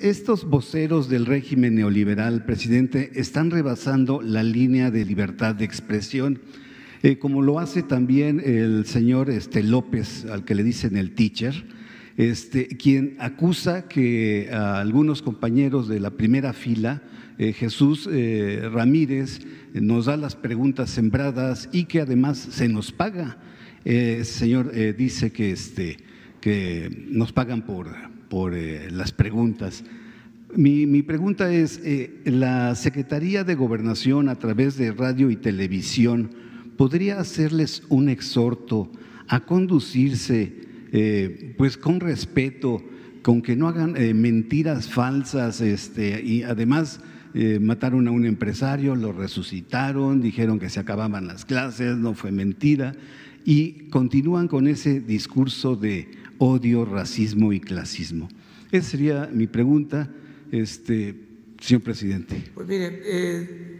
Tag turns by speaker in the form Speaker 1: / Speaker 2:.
Speaker 1: Estos voceros del régimen neoliberal, presidente, están rebasando la línea de libertad de expresión, eh, como lo hace también el señor este, López, al que le dicen el teacher, este, quien acusa que a algunos compañeros de la primera fila, eh, Jesús eh, Ramírez, nos da las preguntas sembradas y que además se nos paga. El señor dice que, este, que nos pagan por por eh, las preguntas. Mi, pregunta es, eh, ¿la Secretaría de Gobernación a través de radio y televisión podría hacerles un exhorto a conducirse eh, pues con respeto, con que no hagan mentiras falsas este, y además mataron a un empresario, lo resucitaron, dijeron que se acababan las clases, no fue mentira y continúan con ese discurso de odio, racismo y clasismo. Esa sería mi pregunta, este, señor presidente.
Speaker 2: Pues mire, eh,